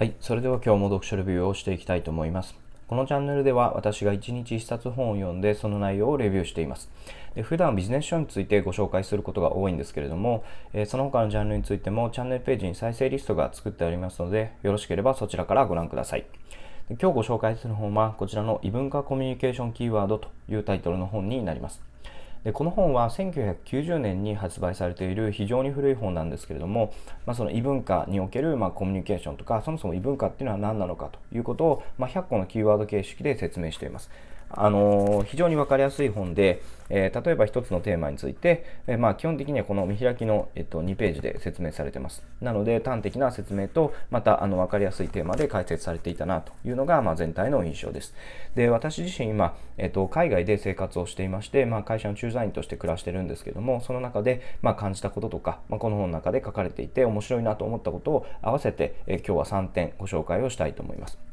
はい、それでは今日も読書レビューをしていきたいと思います。このチャンネルでは私が1日1冊本を読んでその内容をレビューしています。で普段ビジネス書についてご紹介することが多いんですけれども、えー、その他のジャンルについてもチャンネルページに再生リストが作ってありますので、よろしければそちらからご覧ください。で今日ご紹介する本はこちらの異文化コミュニケーションキーワードというタイトルの本になります。でこの本は1990年に発売されている非常に古い本なんですけれども、まあ、その異文化におけるまあコミュニケーションとかそもそも異文化っていうのは何なのかということを、まあ、100個のキーワード形式で説明しています。あの非常に分かりやすい本で、えー、例えば1つのテーマについて、えー、まあ、基本的にはこの見開きの、えっと、2ページで説明されてます。なので端的な説明とまたあの分かりやすいテーマで解説されていたなというのが、まあ、全体の印象です。で私自身今、えっと、海外で生活をしていまして、まあ、会社の駐在員として暮らしてるんですけどもその中で、ま感じたこととか、まこの本の中で書かれていて面白いなと思ったことを合わせて、えー、今日は3点ご紹介をしたいと思います。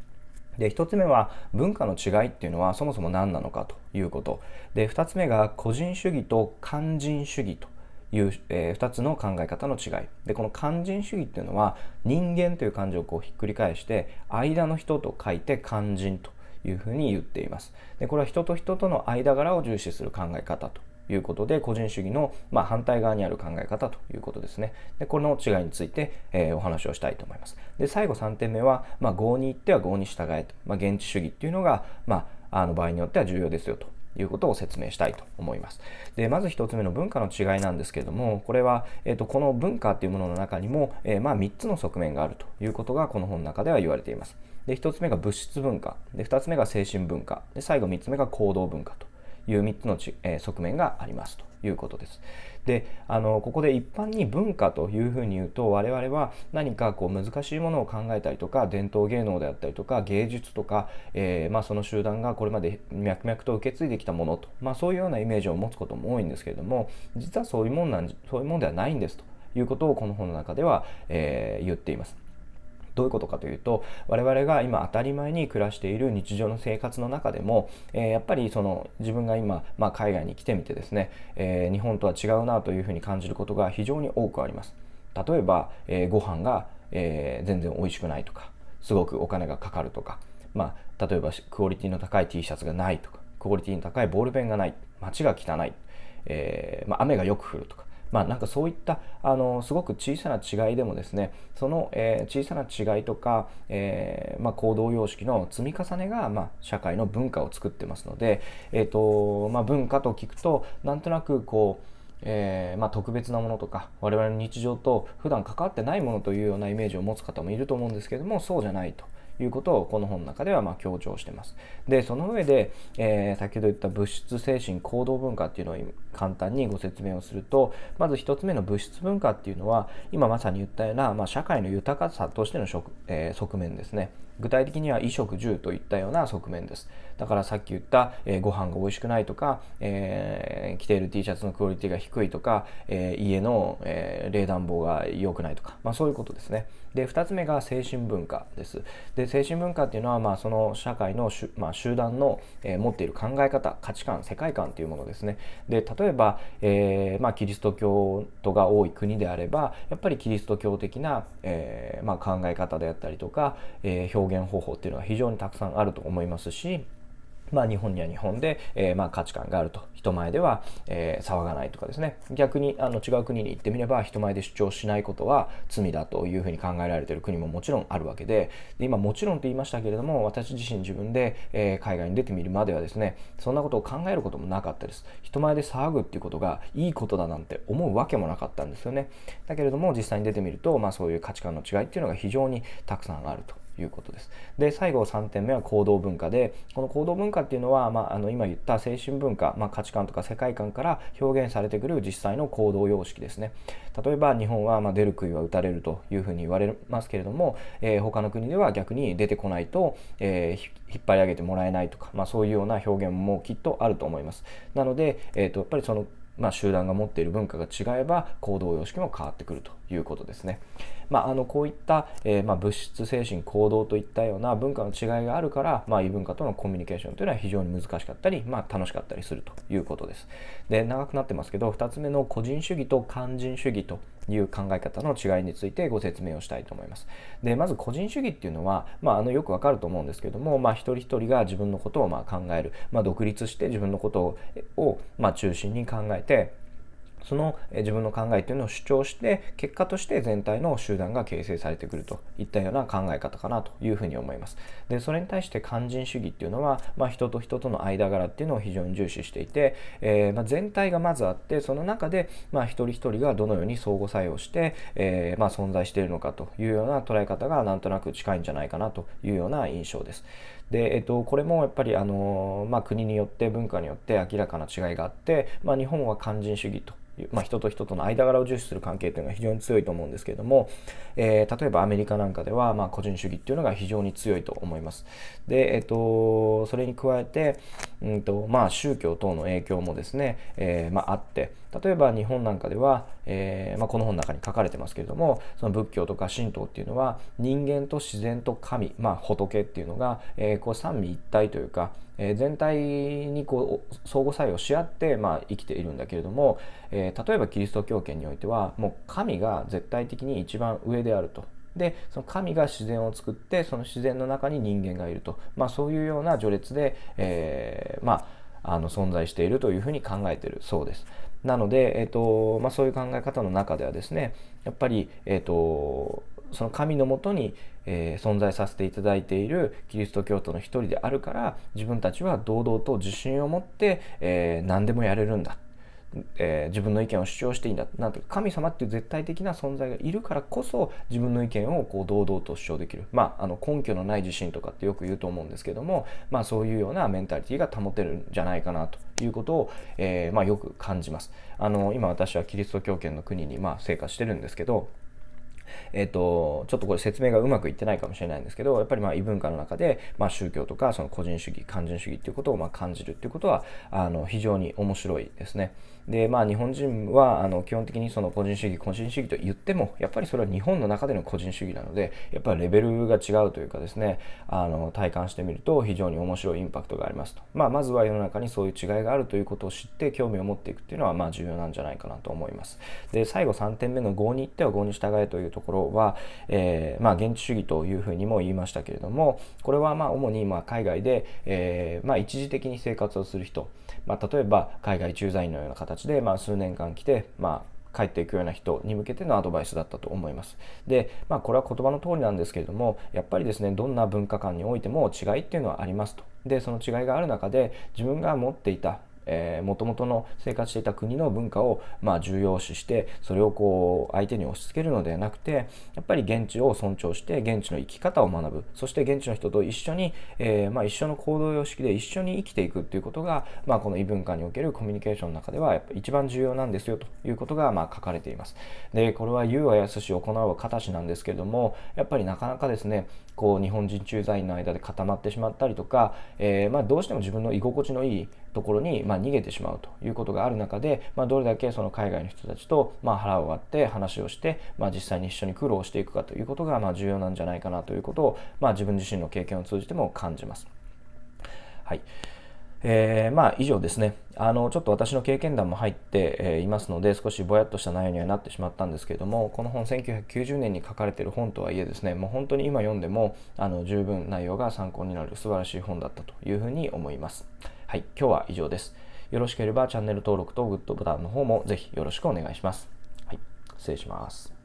で1つ目は文化の違いっていうのはそもそも何なのかということで2つ目が個人主義と肝心主義という、えー、2つの考え方の違いでこの肝心主義っていうのは人間という漢字をこうひっくり返して間の人と書いて肝心というふうに言っていますでこれは人と人との間柄を重視する考え方ということで、個人主義の、ま反対側にある考え方ということですね。で、この違いについて、えー、お話をしたいと思います。で、最後3点目は、まあ、合に行っては合に従えと、まあ、現地主義っていうのが、まあ、あの場合によっては重要ですよということを説明したいと思います。で、まず1つ目の文化の違いなんですけれども、これは、えっ、ー、と、この文化っていうものの中にも、えー、まあ、3つの側面があるということが、この本の中では言われています。で、1つ目が物質文化。で、2つ目が精神文化。で、最後3つ目が行動文化という3つのち、えー、側面がありますということです。であのここで一般に文化というふうに言うと我々は何かこう難しいものを考えたりとか伝統芸能であったりとか芸術とか、えー、まあ、その集団がこれまで脈々と受け継いできたものと、まあ、そういうようなイメージを持つことも多いんですけれども実はそういうもんなんそういうもんではないんですということをこの本の中では、えー、言っています。どういうことかというと我々が今当たり前に暮らしている日常の生活の中でも、えー、やっぱりその自分が今、まあ、海外に来てみてですね、えー、日本とは違うなというふうに感じることが非常に多くあります。例えば、えー、ご飯が、えー、全然美味しくないとかすごくお金がかかるとか、まあ、例えばクオリティの高い T シャツがないとかクオリティの高いボールペンがない街が汚い、えーまあ、雨がよく降るとかまあ、なんかそういったあのすごく小さな違いでもですねその、えー、小さな違いとか、えー、まあ、行動様式の積み重ねが、まあ、社会の文化を作ってますので、えーとまあ、文化と聞くとなんとなくこうえー、まあ、特別なものとか我々の日常と普段関わってないものというようなイメージを持つ方もいると思うんですけれどもそうじゃないと。いうことをこの本の中ではま強調してます。で、その上で、えー、先ほど言った物質精神行動文化っていうのを簡単にご説明をすると、まず1つ目の物質文化っていうのは、今まさに言ったような、まあ、社会の豊かさとしての、えー、側面ですね。具体的には衣食住といったような側面ですだからさっき言った、えー、ご飯が美味しくないとか、えー、着ている T シャツのクオリティが低いとか、えー、家の、えー、冷暖房が良くないとか、まあ、そういうことですねで2つ目が精神文化ですで精神文化っていうのは、まあ、その社会の、し、まあ、集団の、えー、持っている考え方価値観世界観というものですねで例えば、えーまあ、キリスト教徒が多い国であればやっぱりキリスト教的な、えーまあ、考え方であったりとか、えー、表現方法っていうのは非常にたくさんあると思いますし、まあ、日本には日本で、えー、まあ価値観があると人前では、えー、騒がないとかですね逆にあの違う国に行ってみれば人前で主張しないことは罪だというふうに考えられている国ももちろんあるわけでで今もちろんと言いましたけれども私自身自分で、えー、海外に出てみるまではですねそんなことを考えることもなかったです人前で騒ぐっていうことがいいことだなんて思うわけもなかったんですよねだけれども実際に出てみると、まあ、そういう価値観の違いっていうのが非常にたくさんあるということです。で最後3点目は行動文化でこの行動文化っていうのは、まあ、あの今言った精神文化、まあ、価値観とか世界観から表現されてくる実際の行動様式ですね。例えば日本は、まあ、出る杭は打たれるというふうに言われますけれども、えー、他の国では逆に出てこないと、えー、引っ張り上げてもらえないとか、まあ、そういうような表現もきっとあると思います。なので、えーと、とやっぱりそのまあ、集団が持っている文化が違えば行動様式も変わってくるということですね。まあ、あのこういった、えー、まあ、物質精神行動といったような文化の違いがあるから、まあ、異文化とのコミュニケーションというのは非常に難しかったり、まあ、楽しかったりするということです。で長くなってますけど2つ目の個人主義と肝心主義という考え方の違いについてご説明をしたいと思います。でまず個人主義っていうのは、まあ、あのよくわかると思うんですけども、まあ、一人一人が自分のことをま考える、まあ、独立して自分のことを、ま中心に考えてその自分の考えというのを主張して結果として全体の集団が形成されてくるといったような考え方かなというふうに思います。でそれに対して肝心主義っていうのは、まあ、人と人との間柄っていうのを非常に重視していて、えー、まあ、全体がまずあってその中で、まあ、一人一人がどのように相互作用して、えー、ま存在しているのかというような捉え方がなんとなく近いんじゃないかなというような印象です。で、えっと、これもやっぱり、あのま国によって文化によって明らかな違いがあって、ま日本は肝心主義とまあ、人と人との間柄を重視する関係というのが非常に強いと思うんですけれども、えー、例えばアメリカなんかでは、まあ、個人主義っていうのが非常に強いと思います。で、えっ、ー、と、それに加えて、うんとまあ、宗教等の影響もですね、えーまあ、あって、例えば日本なんかでは、えーまあ、この本の中に書かれてますけれどもその仏教とか神道っていうのは人間と自然と神、まあ、仏っていうのが、えー、こう三位一体というかえ全体にこう相互作用し合って、まあ、生きているんだけれども、え例えばキリスト教圏においてはもう神が絶対的に一番上であるとでその神が自然を作ってその自然の中に人間がいると、まあ、そういうような序列で、えー、まあ、あの存在しているというふうに考えているそうです。なので、えーとまあ、そういう考え方の中ではですねやっぱり、えーとその神のもとに、えー、存在させていただいているキリスト教徒の一人であるから自分たちは堂々と自信を持って、えー、何でもやれるんだ、えー、自分の意見を主張していいんだなんて神様っていう絶対的な存在がいるからこそ自分の意見をこう堂々と主張できる、まあ、あの根拠のない自信とかってよく言うと思うんですけども、まあ、そういうようなメンタリティが保てるんじゃないかなということを、えまあ、よく感じます。あの今私はキリスト教圏の国に、まあ、生活してるんですけどえっ、ー、と、ちょっとこれ説明がうまくいってないかもしれないんですけど、やっぱりまあ異文化の中で、まあ、宗教とかその個人主義、完全主義っていうことをま感じるっていうことは、あの、非常に面白いですね。でまあ、日本人はあの基本的にその個人主義、個人主義と言っても、やっぱりそれは日本の中での個人主義なので、やっぱりレベルが違うというかですね、あの体感してみると非常に面白いインパクトがありますと。まあ、まずは世の中にそういう違いがあるということを知って興味を持っていくっていうのはまあ重要なんじゃないかなと思います。で、最後3点目の合に行っては合に従えというところは、えー、まあ、現地主義というふうにも言いましたけれども、これはまあ主にま海外で、えー、まあ、一時的に生活をする人、まあ、例えば海外駐在員のような形で、まあ、数年間来て、まあ、帰っていくような人に向けてのアドバイスだったと思います。で、まあ、これは言葉の通りなんですけれども、やっぱりですね、どんな文化間においても違いっていうのはありますと。で、その違いがある中で、自分が持っていたえと元々の生活していた国の文化を、まあ、重要視してそれをこう相手に押し付けるのではなくてやっぱり現地を尊重して現地の生き方を学ぶそして現地の人と一緒に、えー、まあ、一緒の行動様式で一緒に生きていくっていうことが、まあ、この異文化におけるコミュニケーションの中ではやっぱ一番重要なんですよということが、まあ、書かれています。でこれは「言うはやすし行うは形なんですけれどもやっぱりなかなかですねこう日本人駐在員の間で固まってしまったりとか、えー、まあ、どうしても自分の居心地のいいところに、まあ、逃げてしまうということがある中で、まあ、どれだけその海外の人たちと、まあ、腹を割って話をして、まあ、実際に一緒に苦労していくかということが、まあ、重要なんじゃないかなということを、まあ、自分自身の経験を通じても感じます。はいえー、まあ以上ですね。あの、ちょっと私の経験談も入って、えいますので、少しぼやっとした内容にはなってしまったんですけれども、この本、1990年に書かれている本とはいえですね、もう本当に今読んでも、あの、十分内容が参考になる素晴らしい本だったというふうに思います。はい、今日は以上です。よろしければチャンネル登録とグッドボタンの方もぜひよろしくお願いします。はい、失礼します。